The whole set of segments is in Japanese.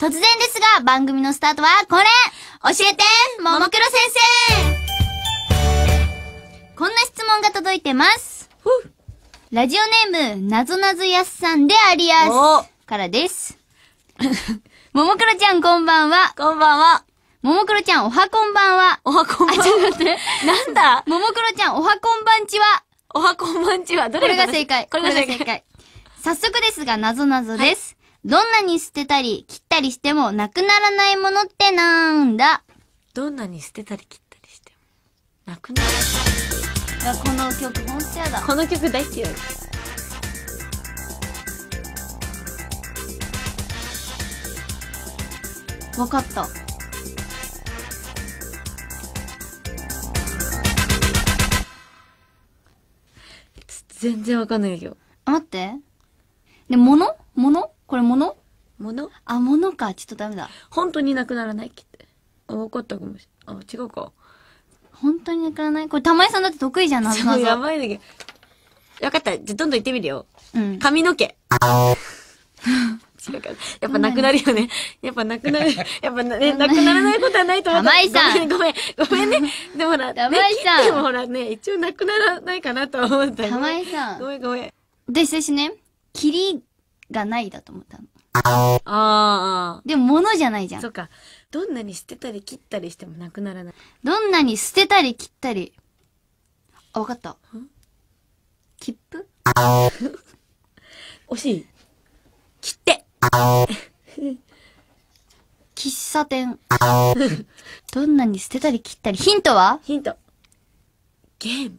突然ですが、番組のスタートはこれ教えてももクロ先生こんな質問が届いてますラジオネーム、なぞなぞやすさんでありやすからです。ももクロちゃんこんばんは。こんばんは。ももクロちゃんおはこんばんは。おはこんばんは。あ、ちょっと待って。なんだももクロちゃんおはこんばんちは。おはこんばんちは。どれが正解これが正解。正解早速ですが、なぞなぞです。はいどんなに捨てたり切ったりしてもなくならないものってなんだどんなに捨てたり切ったりしてもなくならないこの曲ん当やだこの曲大好きわかった全然わかんないけよ待ってで物物これ物物あ、物か。ちょっとダメだ。本当になくならないっって。あ、分かったかもしれない。あ、違うか。本当になくならないこれ、玉井さんだって得意じゃん、なぞなぞ。やばいんだけど。よかった。じゃ、どんどん行ってみるよ。うん。髪の毛。違うかやっぱなくなるよね。やっぱなくなる。やっぱね、なくならないことはないと思った。玉井さんごめん、ごめんね。でもほら、玉井さん。でもほらね、一応なくならないかなと思った。玉井さん。ごめんごめん。私、私ね、霧がないだと思ったの。ああ。でも物じゃないじゃん。そっか。どんなに捨てたり切ったりしてもなくならない。どんなに捨てたり切ったり。あ、わかった。切符 惜しい。切って 喫茶店。どんなに捨てたり切ったり。ヒントはヒント。ゲーム。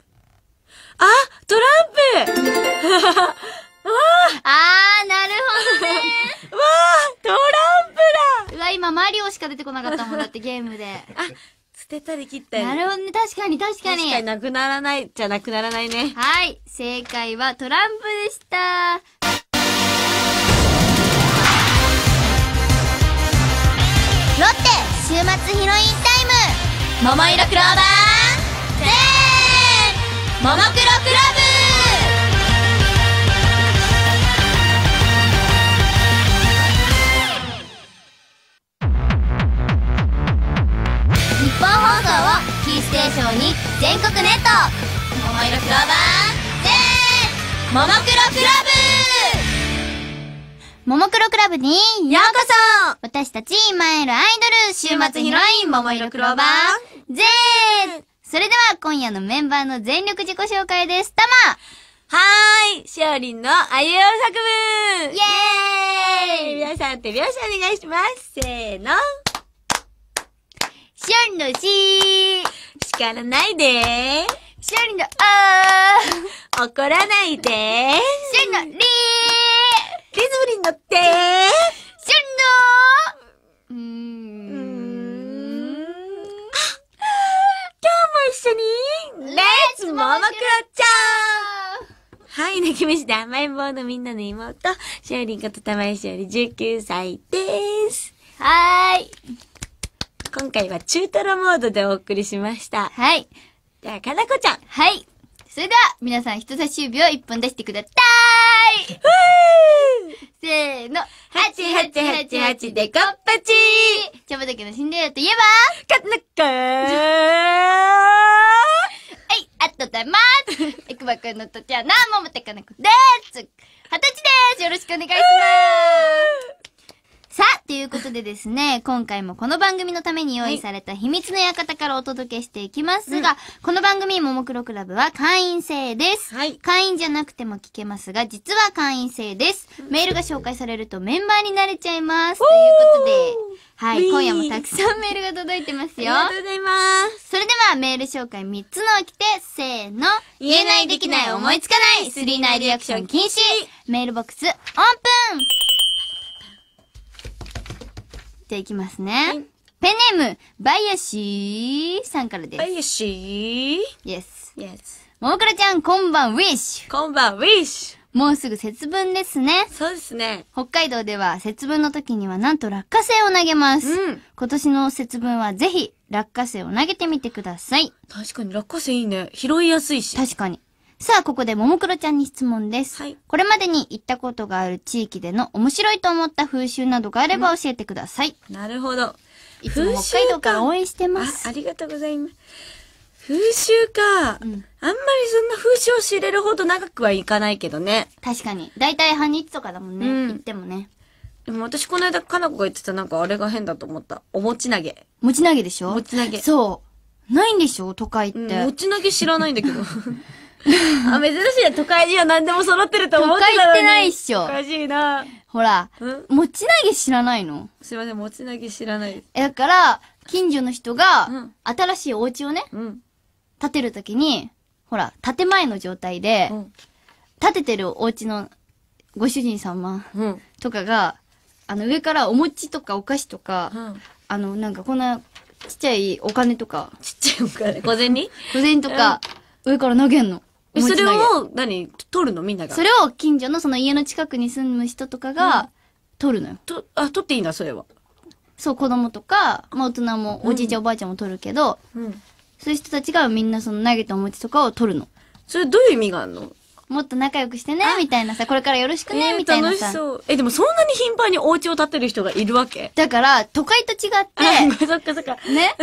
あトランプあー、なるほどね。わー、トランプだうわ、今、マリオしか出てこなかったもんだってゲームで。あ、捨てたり切ったり。なるほどね、確かに確かに。確かになくならないじゃなくならないね。はい、正解はトランプでした。ロッテ、週末ヒロインタイム。桃色クローバー、全桃黒クラブ日本放送をキーステーションに全国ネットももいろクローバーぜーももクロクラブももクロクラブにようこそ私たち今いるアイドル週末ヒロインももいろクローバーぜーそれでは今夜のメンバーの全力自己紹介です。たまはーいしおりんのあゆよ作文イェーイ皆さん手拍子お願いしますせーのしャリのし叱らないでしャリのー怒らないでしャリのりリズムに乗ってしャリのうーん。今日も一緒にレッツももクロちゃんはい、泣き虫で甘えん坊のみんなの妹、しおりんこと玉井しおり19歳です。はーい。今回は中トロモードでお送りしました。はい。では、かなこちゃん。はい。それでは、皆さん人差し指を一本出してください。せーの。8888でこっぱち茶畑のでるといえば、かなかーはい、ありがとうございます。エクバくんのとちゃな、ももたかなこです。二十歳です。よろしくお願いします。さあ、ということでですね、今回もこの番組のために用意された秘密の館からお届けしていきますが、この番組ももクロクラブは会員制です。はい、会員じゃなくても聞けますが、実は会員制です。メールが紹介されるとメンバーになれちゃいます。ということで、はい、今夜もたくさんメールが届いてますよ。ありがとうございます。それではメール紹介3つのをきて、せーの。言えない、できない、思いつかない、スリーナイリアクション禁止メールボックスオープンじゃあいきますね。ペンネーム、バイヤシーさんからです。バイヤシー ?Yes。Yes。ももクロちゃん、こんばん、ウィッシュ。こんばん、ウィッシュ。もうすぐ節分ですね。そうですね。北海道では節分の時にはなんと落花生を投げます。うん、今年の節分はぜひ落花生を投げてみてください。確かに落花生いいね。拾いやすいし。確かに。さあ、ここでももクロちゃんに質問です。はい。これまでに行ったことがある地域での面白いと思った風習などがあれば教えてください。なるほど。いつも北海道から応援してます。あありがとうございます。風習か、うん。あんまりそんな風習を知れるほど長くはいかないけどね。確かに。だいたい半日とかだもんね。うん、行ってもね。でも私この間、かなこが言ってたなんかあれが変だと思った。お餅投げ。餅投げでしょ餅投げ。そう。ないんでしょ都会って。餅投げ知らないんだけど。あ、珍しいな。都会には何でも揃ってると思ってたのに。都会ってないっしょ。おかしいな。ほら、持ち投げ知らないのすいません、持ち投げ知らないえ、だから、近所の人が、新しいお家をね、うん、建てるときに、ほら、建前の状態で、うん、建ててるお家のご主人様とかが、あの、上からお餅とかお菓子とか、あの、なんかこんなちっちゃいお金とか。ちっちゃいお金小銭 小銭とか、上から投げんの。えそれを、何撮るのみんなが。それを近所のその家の近くに住む人とかが、撮るのよ。と、あ、撮っていいんだ、それは。そう、子供とか、まあ大人も、おじいちゃん、おばあちゃんも撮るけど、うん。そういう人たちがみんなその投げたお餅とかを撮るの。それどういう意味があるのもっと仲良くしてね、みたいなさ、これからよろしくね、みたいな楽しさ。そう。え、でもそんなに頻繁にお家を建てる人がいるわけだから、都会と違って、そっかそっか。ね、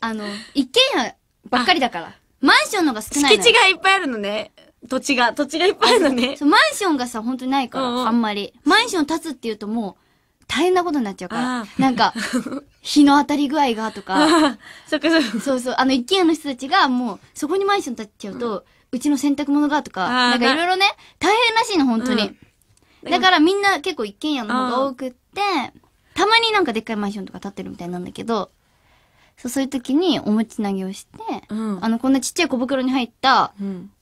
あの、一軒家ばっかりだから。マンションのが少ない敷地がいっぱいあるのね。土地が、土地がいっぱいあるのね。そう、マンションがさ、本当にないから、うんうん、あんまり。マンション建つっていうともう、大変なことになっちゃうから。なんか、日の当たり具合がとか。そっかそっか。そうそう。あの、一軒家の人たちがもう、そこにマンション建っちゃうと、うんうちの洗濯物がとか、なんかいろいろね、大変らしいの、本当に。うん、だからみんな結構一軒家の方が多くって、たまになんかでっかいマンションとか建ってるみたいなんだけど、そう、そういう時にお餅投げをして、うん、あの、こんなちっちゃい小袋に入った、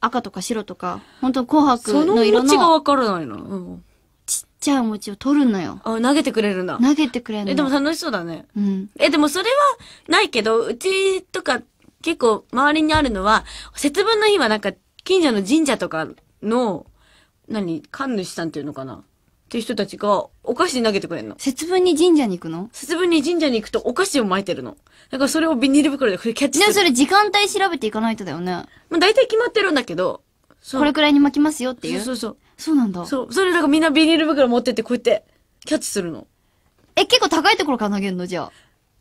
赤とか白とか、本当紅白の色の。そのがわからないの、うん、ちっちゃいお餅を取るのよ。あ、投げてくれるんだ。投げてくれるの。え、でも楽しそうだね。うん。え、でもそれはないけど、うちとか結構周りにあるのは、節分の日はなんか、近所の神社とかの、何、神主さんっていうのかなっていう人たちが、お菓子に投げてくれんの。節分に神社に行くの節分に神社に行くとお菓子を巻いてるの。だからそれをビニール袋でキャッチする。でもそれ時間帯調べていかないとだよね。まあ大体決まってるんだけど、これくらいに巻きますよっていう。そうそうそう。そうなんだ。そう。それだからみんなビニール袋持ってってこうやって、キャッチするの。え、結構高いところから投げるのじゃあ。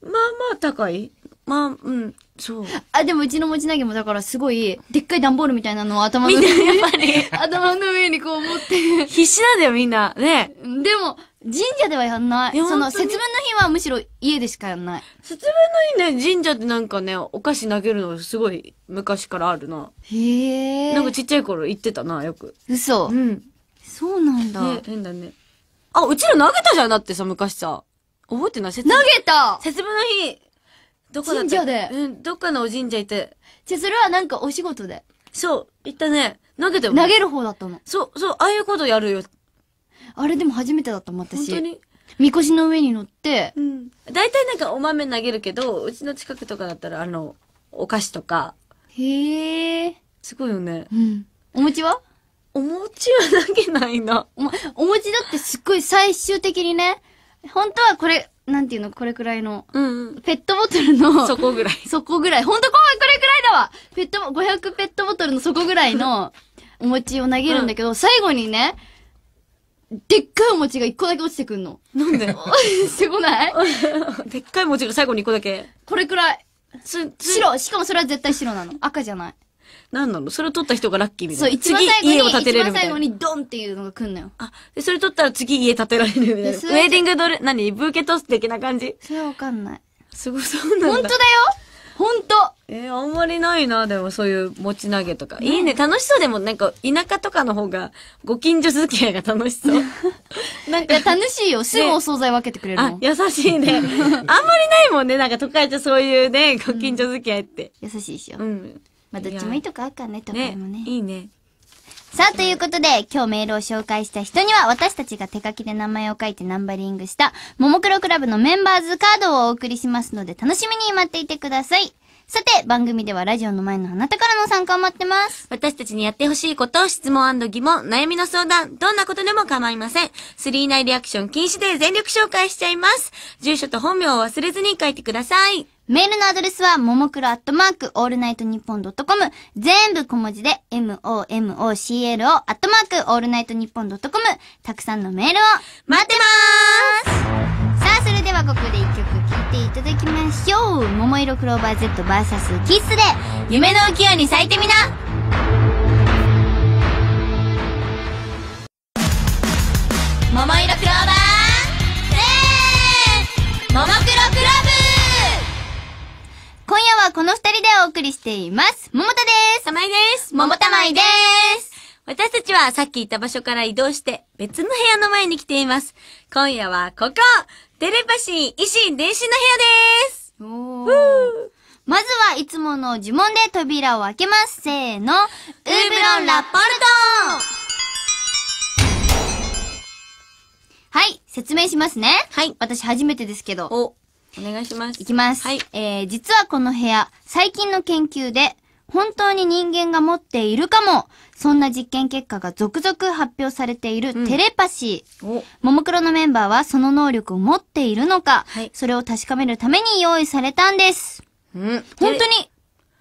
まあまあ高い。まあ、うん、そう。あ、でもうちの持ち投げもだからすごい、でっかい段ボールみたいなのを頭の上に、やっぱり 頭の上にこう持って。必死なんだよみんな。ね。でも、神社ではやんない。その、節分の日はむしろ家でしかやんない。節分の日ね、神社ってなんかね、お菓子投げるのすごい昔からあるな。へえ。なんかちっちゃい頃行ってたな、よく。嘘。うん。そうなんだ。ね、変だね。あ、うちら投げたじゃん、だってさ、昔さ。覚えてない節分。投げた節分の日、どこだった神社でうん、どっかのお神社行って。じゃ、それはなんかお仕事で。そう、行ったね。投げて投げる方だったの。そう、そう、ああいうことやるよ。あれでも初めてだったもん、本当に。みこしの上に乗って、うん。大体なんかお豆投げるけど、うちの近くとかだったら、あの、お菓子とか。へえ。すごいよね。うん。お餅はお餅は投げないな。おお餅だってすっごい最終的にね、本当はこれ、なんていうの、これくらいの。うんうん。ペットボトルの。そこぐらい。そこぐらい。ほんとこれくらいだわペット、500ペットボトルのそこぐらいのお餅を投げるんだけど、うん、最後にね、でっかいお餅が一個だけ落ちてくんの。なんで すごない でっかいお餅が最後に一個だけ。これくらい。す、白しかもそれは絶対白なの。赤じゃない。なんなのそれを取った人がラッキーみたいな。そう、一番最後に、家を建てれる一番最後にドンっていうのが来んのよ。あ、で、それ取ったら次家建てられるみたいな。ウェディングドレ、何ブーケトス的な感じそれはわかんない。すごそうなんだ。本当だよ本当えー、あんまりないな、でもそういう持ち投げとか。いいね、楽しそうでもなんか田舎とかの方がご近所付き合いが楽しそう。なんか楽しいよ。すぐお惣菜分けてくれるの。あ、優しいね。あんまりないもんね、なんか都会じゃそういうね、ご近所付き合いって。うん、優しいでしょ。うん。まあ、どっちもいいとこあかかね、とかもね。ねいいね。さあ、ということで、今日メールを紹介した人には、私たちが手書きで名前を書いてナンバリングした、ももクロクラブのメンバーズカードをお送りしますので、楽しみに待っていてください。さて、番組ではラジオの前のあなたからの参加を待ってます。私たちにやってほしいこと、質問疑問、悩みの相談、どんなことでも構いません。スリーナイリアクション禁止で全力紹介しちゃいます。住所と本名を忘れずに書いてください。メールのアドレスは、ももクロアットマーク、オールナイトニッポンドットコム。全部小文字で、m o m o c l を、アットマーク、オールナイトニッポンドットコム。たくさんのメールを、待ってまーすさあ、それではここで一曲聴いていただきましょう。桃色クローバー Z vs キッスで、夢の浮世に咲いてみな桃色クローバーせーももクロ今夜はこの二人でお送りしています。桃田です。玉まいです。桃田舞いです。私たちはさっきいた場所から移動して別の部屋の前に来ています。今夜はここテレパシー、維新、電子の部屋ですまずはいつもの呪文で扉を開けます。せーの。ウーブロン・ラッポルトはい、説明しますね。はい。私初めてですけど。お。お願いします。いきます。はい。えー、実はこの部屋、最近の研究で、本当に人間が持っているかもそんな実験結果が続々発表されているテレパシー。うん、ももクロのメンバーはその能力を持っているのか、はい、それを確かめるために用意されたんです。うん、本当に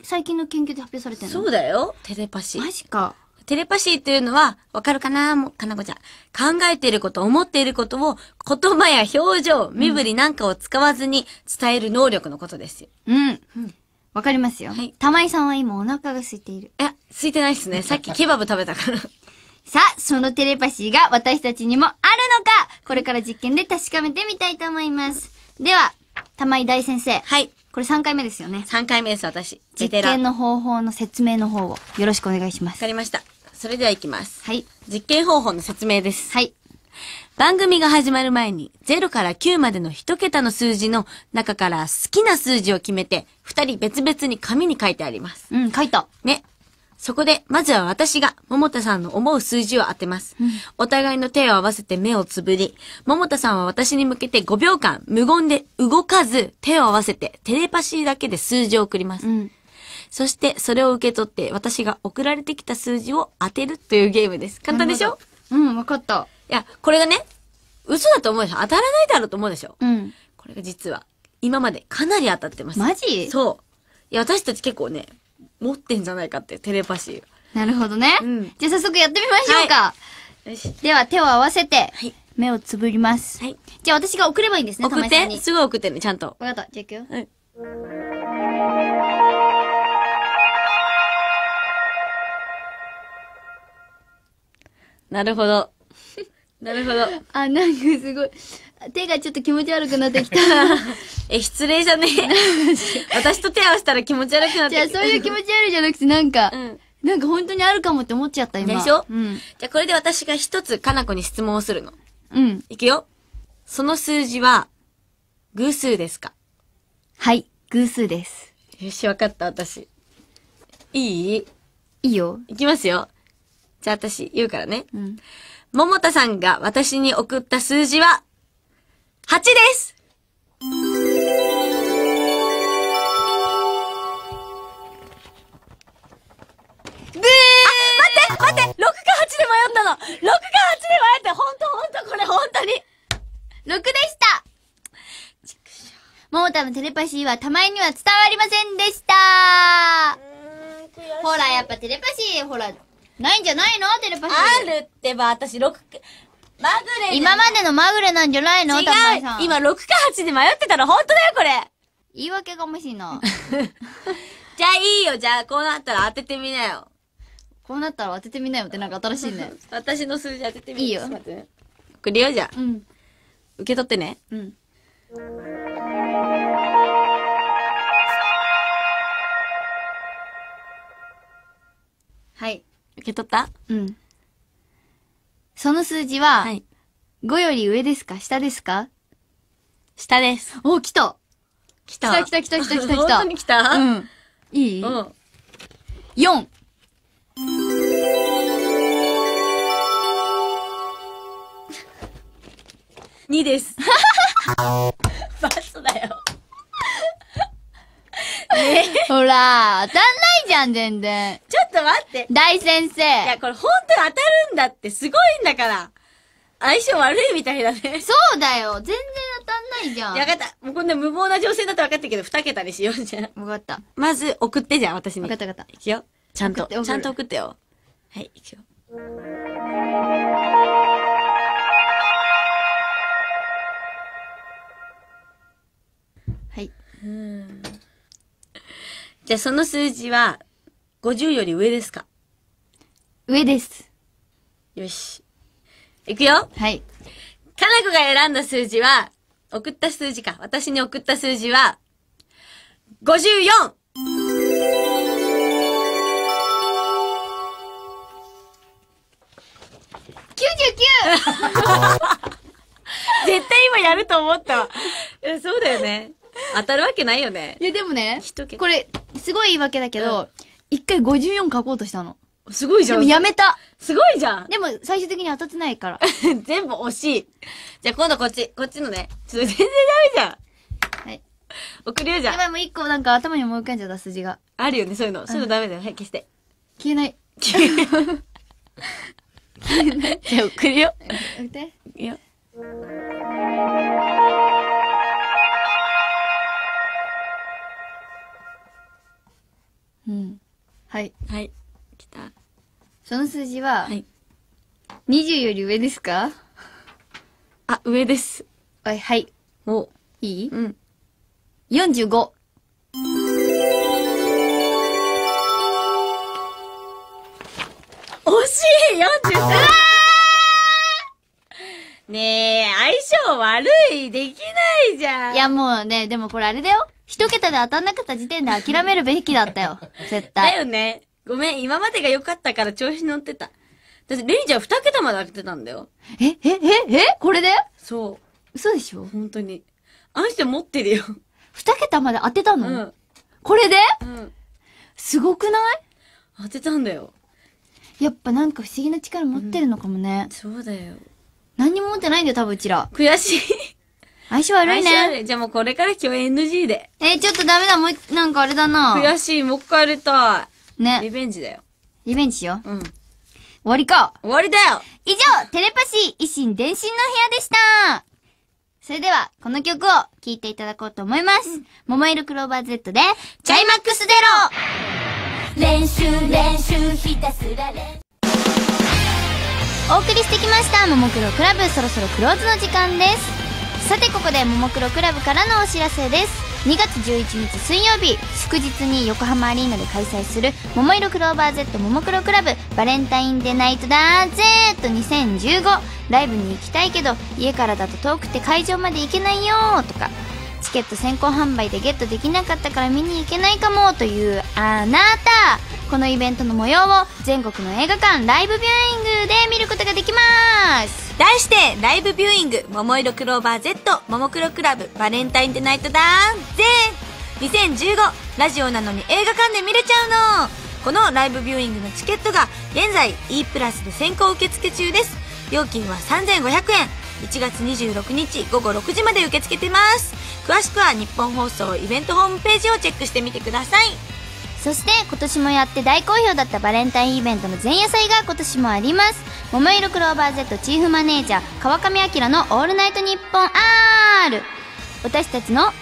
最近の研究で発表されてるのそうだよ。テレパシー。マジか。テレパシーというのは、わかるかなもかなこちゃん。考えていること、思っていることを、言葉や表情、身振りなんかを使わずに伝える能力のことですよ。うん。うん、わかりますよ。はい。玉井さんは今お腹が空いている。いや、空いてないっすね。さっきケバブ食べたから。さあ、そのテレパシーが私たちにもあるのかこれから実験で確かめてみたいと思います。では、玉井大先生。はい。これ3回目ですよね。3回目です、私。実験の方法の説明の方をよろしくお願いします。わかりました。それでは行きます。はい。実験方法の説明です。はい。番組が始まる前に、0から9までの1桁の数字の中から好きな数字を決めて、2人別々に紙に書いてあります。うん、書いた。ね。そこで、まずは私が、桃田さんの思う数字を当てます。うん、お互いの手を合わせて目をつぶり、桃田さんは私に向けて5秒間、無言で動かず、手を合わせて、テレパシーだけで数字を送ります。うんそしてそれを受け取って私が送られてきた数字を当てるというゲームです。簡単でしょうん、わかった。いや、これがね、嘘だと思うでしょ当たらないだろうと思うでしょうん。これが実は、今までかなり当たってます。マジそう。いや、私たち結構ね、持ってんじゃないかって、テレパシー。なるほどね。うん、じゃあ早速やってみましょうか。はい、では手を合わせて、はい、目をつぶります。はい、じゃあ私が送ればいいんですね、送って、すぐ送ってね、ちゃんと。わかった。じゃあ行くよ。はいなるほど。なるほど。あ、なんかすごい。手がちょっと気持ち悪くなってきた。え、失礼じゃねえ。私と手合わせたら気持ち悪くなってきた。じゃあそういう気持ち悪いじゃなくて、なんか、うん、なんか本当にあるかもって思っちゃった、今。でしょうん。じゃあこれで私が一つ、かなこに質問をするの。うん。いくよ。その数字は、偶数ですかはい、偶数です。よし、わかった、私。いいいいよ。いきますよ。じゃあ私言うからね。うん。桃田さんが私に送った数字は、8ですブーあ、待って待って !6 か8で迷ったの !6 か8で迷ったほんとほんとこれほんとに !6 でした桃田のテレパシーはたまには伝わりませんでしたほら、やっぱテレパシー、ほら、ないんじゃないのテレパシー。あるってば、私6、まぐれ。今までのまぐれなんじゃないの違う今6か8で迷ってたら本当だよ、これ言い訳がましいな。じゃあいいよ、じゃあこうなったら当ててみなよ。こうなったら当ててみなよってなんか新しいね。私の数字当ててみいいよ。待ってね。くれよ、じゃあ。うん。受け取ってね。うん。はい。受け取ったうん。その数字は、はい。5より上ですか下ですか下です。お、来た来来た来た来た来た来た 本当に来たうん。いいい ?4! 2です。バスだよ。ほら、当たんなゃん、全然。ちょっと待って。大先生。いや、これ本当に当たるんだって、すごいんだから。相性悪いみたいだね。そうだよ。全然当たんないじゃん。分かった。もうこんな無謀な情勢だと分かったけど、二桁にしようじゃん。分かった。まず、送ってじゃん、私に。分かった分かった。いくよ。ちゃんと。ちゃんと送ってよ。はい、いくよ。はい。うん。じゃあその数字は50より上ですか上です。よし。いくよはい。かなこが選んだ数字は、送った数字か。私に送った数字は、54! 99! 絶対今やると思ったわ。そうだよね。当たるわけないよね。いや、でもね、これ、すごい言い訳だけど、一、回54書こうとしたの。すごいじでゃもん。やめた。すごいじゃん。でも、最終的に当たってないから。全部惜しい。じゃあ今度こっち、こっちのね。ちょっと全然ダメじゃん。はい。送るよじゃやん。ばい、もう一個なんか頭に思い浮かんじゃった筋が。あるよね、そういうの。そういうのダメだよ。はい、消して。消えない。じゃあ送るよ。送って。いや。うんはいはい来たその数字ははい20より上ですかあ上ですはいはいおいいうん45惜しい !43! ねえ、相性悪い、できないじゃん。いやもうね、でもこれあれだよ。一桁で当たんなかった時点で諦めるべきだったよ。絶対。だよね。ごめん、今までが良かったから調子乗ってた。だって、レイジゃー二桁まで当ててたんだよ。え、え、え、えこれでそう。嘘でしょ本当に。あの人持ってるよ。二桁まで当てたの、うん、これでうん。すごくない当てたんだよ。やっぱなんか不思議な力持ってるのかもね。うん、そうだよ。何にも持ってないんだよ、多分うちら。悔しい相性悪い相性悪ね。いじゃあもうこれから今日 NG で。えちょっとダメだ、もう一、なんかあれだな。悔しい、もう一回やりたい。ね。リベンジだよ。リベンジしよう。うん。終わりか。終わりだよ以上、テレパシー、維新伝心の部屋でした。それでは、この曲を聴いていただこうと思います。桃色クローバー Z で、チャイマックスゼロ練習、練習、ひたすら練習。お送りしてきました、桃ロクラブ、そろそろクローズの時間です。さてここでももクロクラブからのお知らせです2月11日水曜日祝日に横浜アリーナで開催する「ももいろクローバー Z ももクロクラブバレンタインデナイトだぜと2015」ライブに行きたいけど家からだと遠くて会場まで行けないよとかチケット先行販売でゲットできなかったから見に行けないかもというあなたこのイベントの模様を全国の映画館ライブビューイングで見ることができます題してライブビューイング「桃色クローバー Z ももクロクラブバレンタインデナイトだぜ!」2015ラジオなのに映画館で見れちゃうのこのライブビューイングのチケットが現在 e プラスで先行受付中です料金は3500円1月26日午後6時まで受け付けてます詳しくは日本放送イベントホームページをチェックしてみてくださいそして今年もやって大好評だったバレンタインイベントの前夜祭が今年もあります桃色クローバー Z チーフマネージャー川上明の「オールナイトニッポン R」私たちの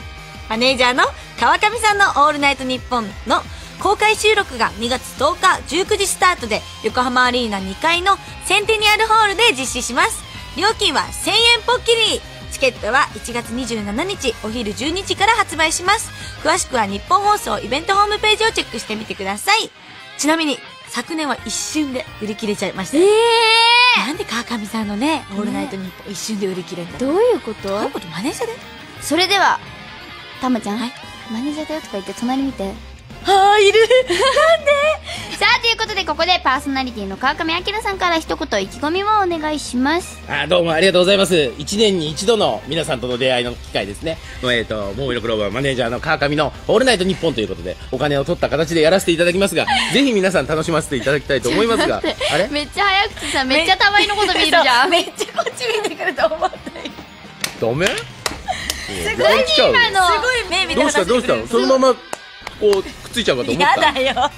マネージャーの川上さんの「オールナイトニッポン」の公開収録が2月10日19時スタートで横浜アリーナ2階のセンテニアルホールで実施します料金は1000円ポッキリチケットは1月27日お昼12時から発売します。詳しくは日本放送イベントホームページをチェックしてみてください。ちなみに、昨年は一瞬で売り切れちゃいました。えー、なんで川上さんのね、オールナイトニッポン一瞬で売り切れたどういうことどういうことマネージャーでそれでは、たまちゃん、はい、マネージャーだよとか言って隣見て。はあいるなんでさあということでここでパーソナリティの川上明さんから一言意気込みをお願いしますあどうもありがとうございます1年に一度の皆さんとの出会いの機会ですねえっ、ー、とモービルクローバーマネージャーの川上の「オールナイトニッポン」ということでお金を取った形でやらせていただきますがぜひ皆さん楽しませていただきたいと思いますが あれめっちゃ早口さめっちゃたまにのこと見るじゃん めっちゃこっち見てくると思ったダメすごい今のすごい目見てどうしたどうしたそのままこうついちゃうかと思ったやだよ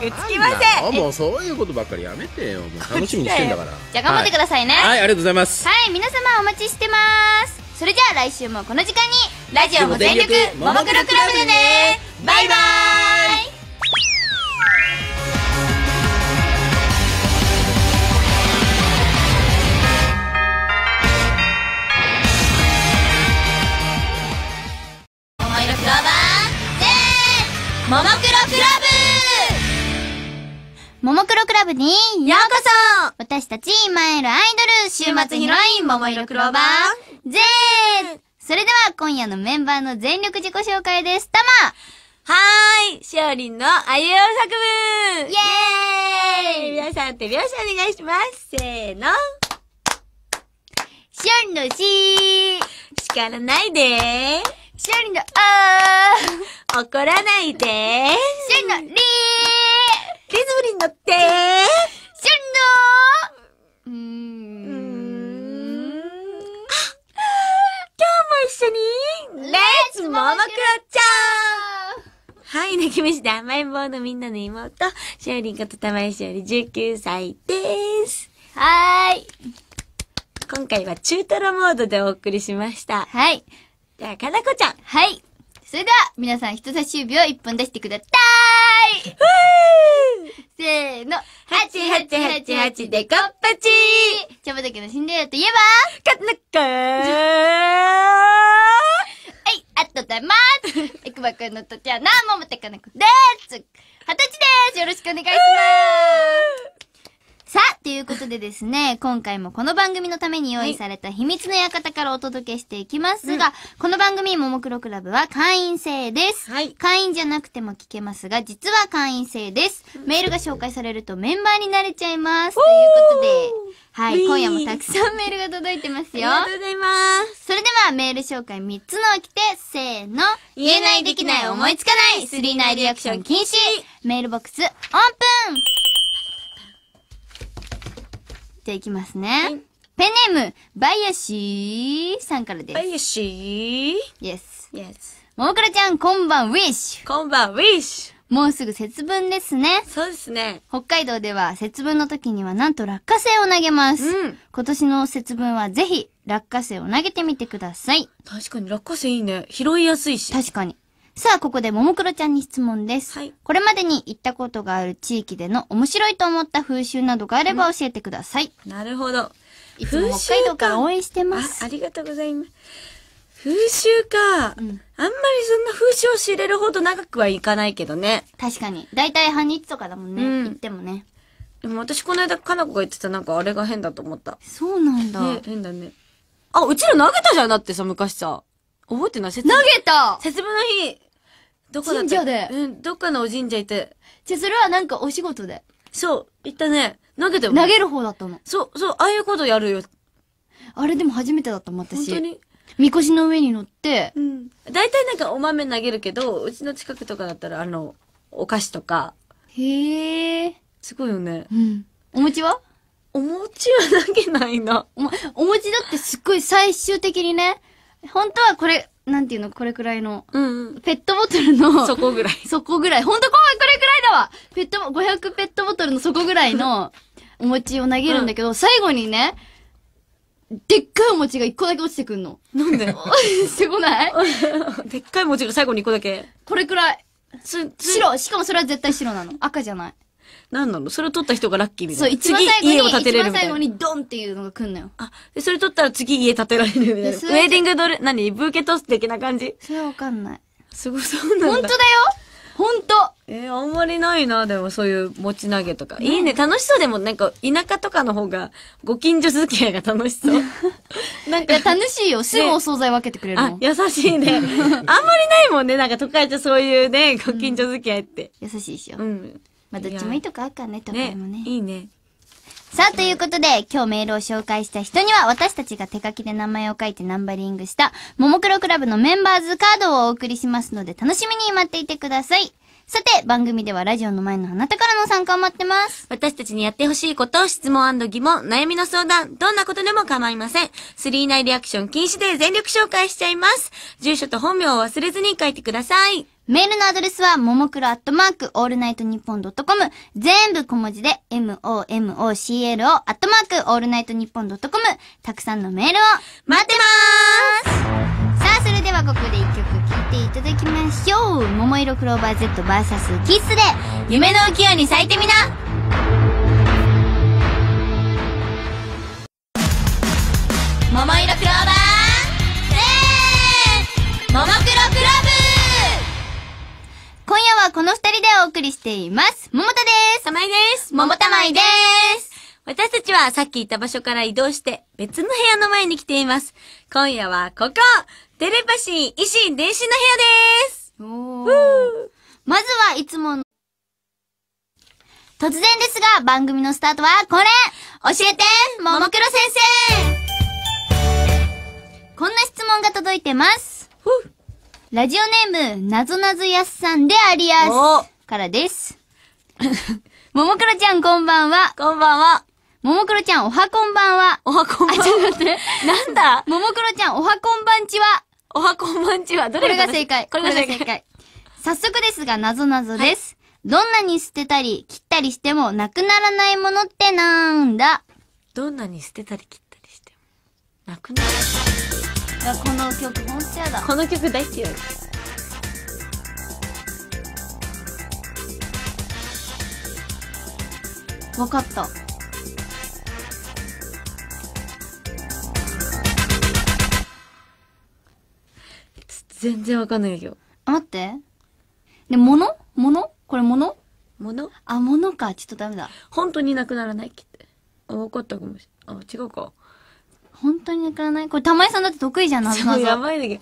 くっつきませんもうそういうことばっかりやめてよもう楽しみにしてんだからじゃあ頑張ってくださいね、はい、はい、ありがとうございますはい皆様お待ちしてますそれじゃあ来週もこの時間にラジオも全力ももクロクラブでねバイバイももクロクラブにようこそ私たち、今えるアイドル週末ヒロイン、ももいろクローバー、ぜーそれでは、今夜のメンバーの全力自己紹介です。たまはーいしおりんのあゆよ作文イェーイ皆さん手拍子お願いしますせーのしおりんのしー叱らないでーシェリのあー怒らないでシェリのリーリズムに乗ってシェリのうーん今日も一緒にレッツももクロちゃんはい、泣き飯で甘えん坊のみんなの妹、シェリンこと玉井しリり19歳です。はーい。今回は中トロモードでお送りしました。はい。ゃあ、かなこちゃん。はい。それでは、皆さん人差し指を1本出してくださいせーの。8888でこっぱちたけのシンデレラといえばかなかー はい、ありがとうございます。えくばくんのとちゃな、ももたかなこです。二十歳です。よろしくお願いします。さあ、ということでですね、今回もこの番組のために用意された秘密の館からお届けしていきますが、この番組ももクロクラブは会員制です。はい会員じゃなくても聞けますが、実は会員制です。メールが紹介されるとメンバーになれちゃいます。ということで、はい、今夜もたくさんメールが届いてますよ。うございます。それではメール紹介3つのをきて、せーの。言えない、できない、思いつかない、スリーナイリアクション禁止。メールボックス、オープンじゃあいきますね。はい、ペンネーム、バイヤシーさんからです。バイヤシー ?Yes。Yes。ももくらちゃん、こんばん、ウィッシュ。こんばん、ウィッシュ。もうすぐ節分ですね。そうですね。北海道では節分の時にはなんと落花生を投げます。うん、今年の節分はぜひ落花生を投げてみてください。確かに落花生いいね。拾いやすいし。確かに。さあ、ここでももクロちゃんに質問です。はい。これまでに行ったことがある地域での面白いと思った風習などがあれば教えてください。うん、なるほど。風習も北海道から応援してます。あありがとうございます。風習か、うん。あんまりそんな風習を知れるほど長くはいかないけどね。確かに。だいたい半日とかだもんね。うん、行ってもね。でも私この間、かなこが言ってたなんかあれが変だと思った。そうなんだ。変だね。あ、うちら投げたじゃんだってさ、昔さ。覚えてない節投げた節分の日、どこだった神社でうん、どっかのお神社行って。じゃそれはなんかお仕事で。そう、行ったね。投げて投げる方だったの。そう、そう、ああいうことやるよ。あれでも初めてだったもん、本当に。みこしの上に乗って、うん。大体なんかお豆投げるけど、うちの近くとかだったら、あの、お菓子とか。へえ。すごいよね。うん。お餅はお餅は投げないな。おお餅だってすっごい最終的にね、本当はこれ、なんていうの、これくらいの、うんうん。ペットボトルの、そこぐらい。そこぐらい。ほんとこれくらいだわペット、500ペットボトルのそこぐらいの お餅を投げるんだけど、最後にね、でっかいお餅が一個だけ落ちてくんの。なんでしてこない でっかいお餅が最後に1個だけ。これくらい。白。しかもそれは絶対白なの。赤じゃない。なんなのそれを取った人がラッキーみたいな。そう、一番最後に、家を建てれる一番最後にドンっていうのが来んのよ。あ、で、それ取ったら次家建てられるみたいな。ウェディングドル、何ブーケトス的な感じそれわかんない。すごい、そうなんだ。本当だよ本当えー、あんまりないな、でもそういう持ち投げとか。いいね、楽しそうでも、なんか田舎とかの方が、ご近所付き合いが楽しそう。なんか楽しいよ、すぐお惣菜分けてくれるの。あ、優しいね。あんまりないもんね、なんか都会じゃそういうね、ご近所付き合いって。うん、優しいでしょ。うん。まあ、どっちもいいとこあるからね、とてもね。ねいいね。さあ、ということで、今日メールを紹介した人には、私たちが手書きで名前を書いてナンバリングした、ももクロクラブのメンバーズカードをお送りしますので、楽しみに待っていてください。さて、番組ではラジオの前のあなたからの参加を待ってます。私たちにやってほしいこと、質問疑問、悩みの相談、どんなことでも構いません。スリーナイリアクション禁止で全力紹介しちゃいます。住所と本名を忘れずに書いてください。メールのアドレスは、ももクロアットマーク、オールナイトニッポンドットコム。全部小文字で、m o m o c l をアットマーク、オールナイトニッポンドットコム。たくさんのメールを待ってまーすさあ、それではここで一曲。ていただきましょう桃色クローバー ZVS キスで夢の浮世に咲いてみなバーもも今夜はこの二人でお送りしています。桃田です。です。桃たまいです。私たちはさっきいた場所から移動して別の部屋の前に来ています。今夜はここテレパシー維新電子の部屋ですまずはいつもの突然ですが番組のスタートはこれ教えてももクロ先生こんな質問が届いてますラジオネーム、なぞなぞやすさんでありやす。からです。ももクロちゃんこんばんは。こんばんは。ももクロちゃん、おはこんばんは。おはこんばんは。あ、ちょっと待って。なんだももクロちゃん、おはこんばんちは。おはこんばんちは。どれが正解これが正解。正解早速ですが、なぞなぞです、はい、どんなに捨てたり、切ったりしても、なくならないものってなんだどんなに捨てたり、切ったりしても、なくならない。この曲、本当やだ。この曲大嫌い。わかった。全然わかんないよ。待って。で、物物これ物物あ、物か。ちょっとダメだ。本当になくならないきって。あ、わかったかもしれなあ、違うか。本当になくならないこれ、玉井さんだって得意じゃん、なぞなぞ。やばいだけ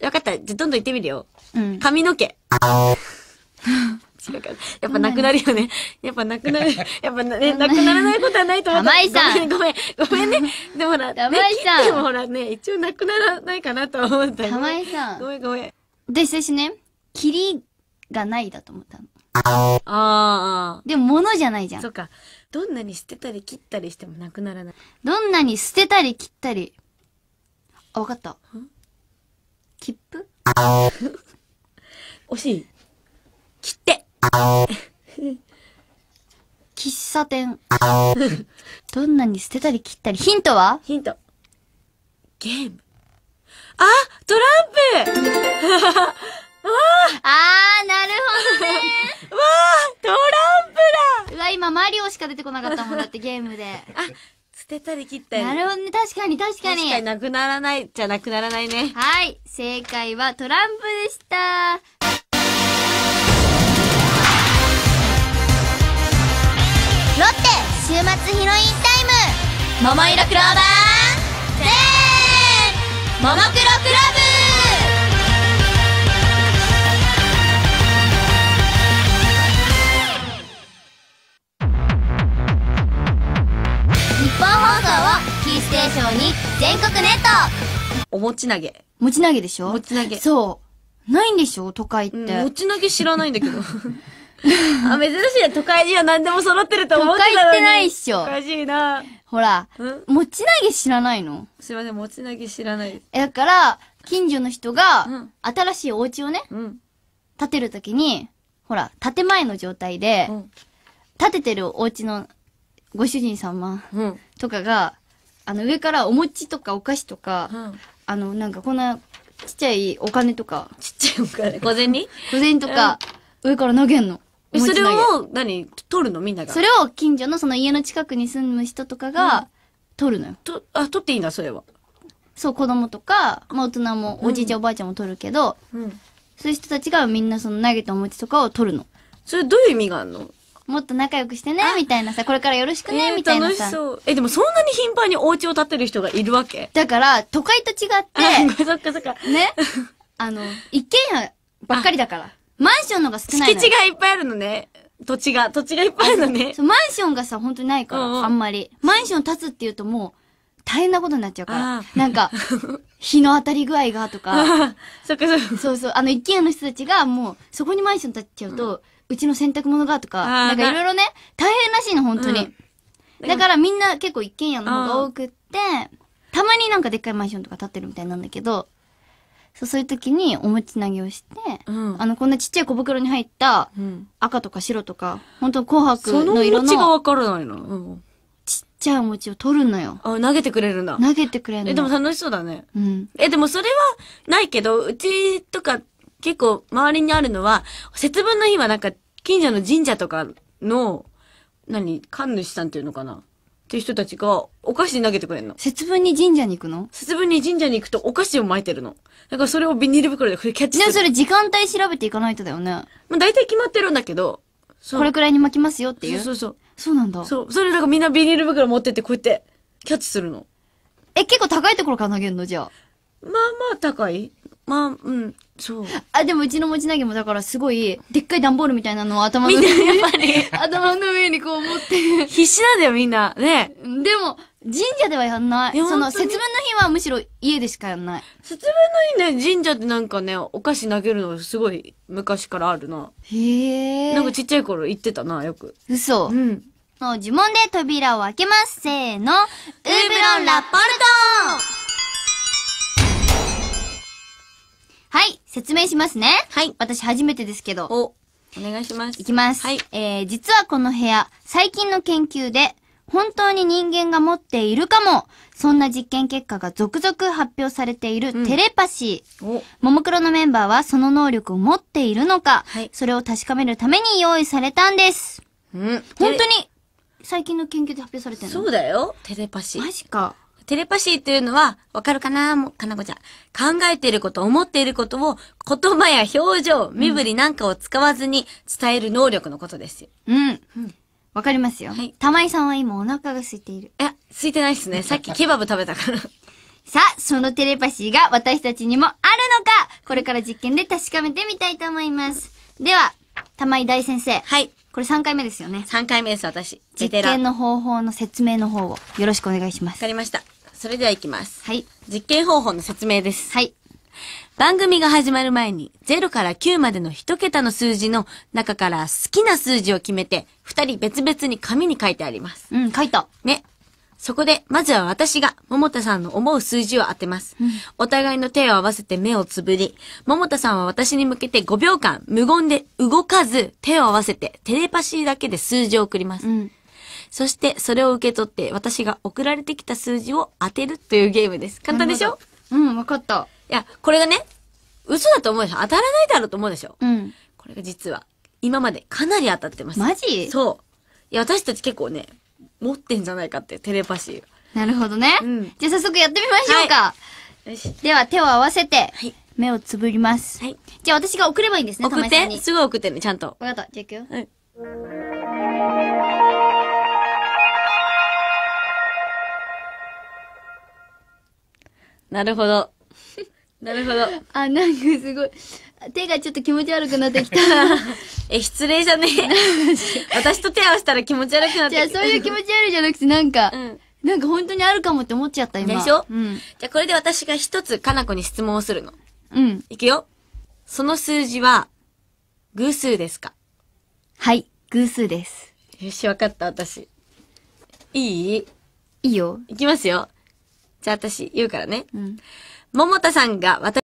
ど。わかった。じゃ、どんどん行ってみるよ。うん。髪の毛。違うから。やっぱなくなるよね。やっぱなくなる。やっぱね、なくならないことはないと思った。玉井さんごめん、ごめんね。でもほら、玉井さんでもほらね、一応なくならないかなと思った玉いさん。ごめんごめん。で、でね、キリがないだと思ったの。ああ。でも物じゃないじゃん。そっか。どんなに捨てたり切ったりしてもなくならない。どんなに捨てたり切ったり。あ、わかった。切符 惜しい。喫茶店。どんなに捨てたり切ったり。ヒントはヒント。ゲーム。あトランプ あー、なるほどね。わあトランプだうわ、今マリオしか出てこなかったもんだってゲームで。あ、捨てたり切ったり。なるほどね。確かに確かに。確かになくならないじゃなくならないね。はい。正解はトランプでした。週末ヒロインタイム桃色クローバー全ももクロクラブ日本放送をキーステーションに全国ネットお餅投げ。餅投げでしょ餅投げ。そう。ないんでしょ都会って。餅投げ知らないんだけど。あ、珍しいな。都会には何でも揃ってると思ってたのに。都会ってないっしょ。おかしいな。ほら、持ち投げ知らないのすいません、持ち投げ知らないえ、だから、近所の人が、新しいお家をね、うん、建てるときに、ほら、建前の状態で、うん、建ててるお家のご主人様とかが、あの、上からお餅とかお菓子とか、あの、なんかこんなちっちゃいお金とか。ちっちゃいお金小銭 小銭とか、上から投げんの。え、それを、何取るのみんなが。それを近所のその家の近くに住む人とかが、取るのよ。と、あ、取っていいんだ、それは。そう、子供とか、まあ大人も、おじいちゃん、おばあちゃんも取るけど、うん。そういう人たちがみんなその投げたお餅とかを取るの。それどういう意味があるのもっと仲良くしてね、みたいなさ、これからよろしくね、みたいなさ。そう。え、でもそんなに頻繁にお家を建てる人がいるわけだから、都会と違って、そっかそっか。ね。あの、一軒家ばっかりだから。マンションのが少ない敷地がいっぱいあるのね。土地が、土地がいっぱいあるのね。そう、マンションがさ、本当にないから、うんうん、あんまり。マンション建つっていうともう、大変なことになっちゃうから。なんか、日の当たり具合がとか。そっかそっか。そうそう。あの、一軒家の人たちがもう、そこにマンション建っちゃうと、うん、ちの洗濯物がとか、なんかいろいろね、大変らしいの、本当に。うん、だからみんな結構一軒家の方が多くって、たまになんかでっかいマンションとか建ってるみたいなんだけど、そうそういう時にお餅投げをして、うん、あの、こんなちっちゃい小袋に入った赤とか白とか、本当紅白の色の。その餅がわからないな。うん、ちっちゃいお餅を取るのよ。あ、投げてくれるんだ。投げてくれるの。え、でも楽しそうだね。うん。え、でもそれはないけど、うちとか結構周りにあるのは、節分の日はなんか近所の神社とかの、何、神主さんっていうのかなっていう人たちが、お菓子投げてくれるの。節分に神社に行くの節分に神社に行くとお菓子を巻いてるの。だからそれをビニール袋でキャッチする。それ時間帯調べていかないとだよね。まあ大体決まってるんだけど、これくらいに巻きますよっていう。そうそうそう。そうなんだ。そう。それだからみんなビニール袋持ってってこうやってキャッチするの。え、結構高いところから投げるのじゃあ。まあまあ高い。まあ、うん。そう。あ、でもうちの持ち投げもだからすごい、でっかい段ボールみたいなのを頭の上に、やっぱり頭の上にこう持って。必死なんだよみんな。ね。でも、神社ではやんない。いその、節分の日はむしろ家でしかやんない。節分の日ね、神社ってなんかね、お菓子投げるのすごい昔からあるな。へえ。なんかちっちゃい頃行ってたな、よく。嘘。うん。の呪文で扉を開けます。せーの。ウーブロンラッポルトはい、説明しますね。はい。私初めてですけど。お、お願いします。いきます。はい。えー、実はこの部屋、最近の研究で、本当に人間が持っているかもそんな実験結果が続々発表されているテレパシー。うん、ももクロのメンバーはその能力を持っているのか、はい、それを確かめるために用意されたんです。うん。本当に最近の研究で発表されてるのそうだよ。テレパシー。マジか。テレパシーというのは、わかるかなも、かなこちゃん。考えていること、思っていることを、言葉や表情、身振りなんかを使わずに伝える能力のことですよ。うん。わ、うん、かりますよ。はい。玉井さんは今お腹が空いている。いや、空いてないっすね。さっきケバブ食べたから。さあ、そのテレパシーが私たちにもあるのかこれから実験で確かめてみたいと思います。では、玉井大先生。はい。これ3回目ですよね。3回目です、私。実験の方法の説明の方をよろしくお願いします。わかりました。それでは行きます。はい。実験方法の説明です。はい。番組が始まる前に、0から9までの1桁の数字の中から好きな数字を決めて、2人別々に紙に書いてあります。うん、書いた。ね。そこで、まずは私が、桃田さんの思う数字を当てます。うん、お互いの手を合わせて目をつぶり、桃田さんは私に向けて5秒間、無言で動かず、手を合わせて、テレパシーだけで数字を送ります。うんそしてそれを受け取って私が送られてきた数字を当てるというゲームです。簡単でしょうん、わかった。いや、これがね、嘘だと思うでしょ当たらないだろうと思うでしょうん。これが実は、今までかなり当たってます。マジそう。いや、私たち結構ね、持ってんじゃないかって、テレパシーなるほどね。うん、じゃあ早速やってみましょうか。はい、よし。では手を合わせて、はい、目をつぶります。はい。じゃあ私が送ればいいんですね、送って。すぐ送ってね、ちゃんと。わかった。じゃあ行くよ。はい。なるほど。なるほど。あ、なんかすごい。手がちょっと気持ち悪くなってきた。え、失礼じゃねえ。私と手合わせたら気持ち悪くなってきた。じゃあそういう気持ち悪いじゃなくて、なんか、うん、なんか本当にあるかもって思っちゃった、今。でしょうん。じゃあこれで私が一つ、かなこに質問をするの。うん。いくよ。その数字は、偶数ですかはい、偶数です。よし、わかった、私。いいいいよ。いきますよ。じゃあ私言うからね。うん。桃田さんが私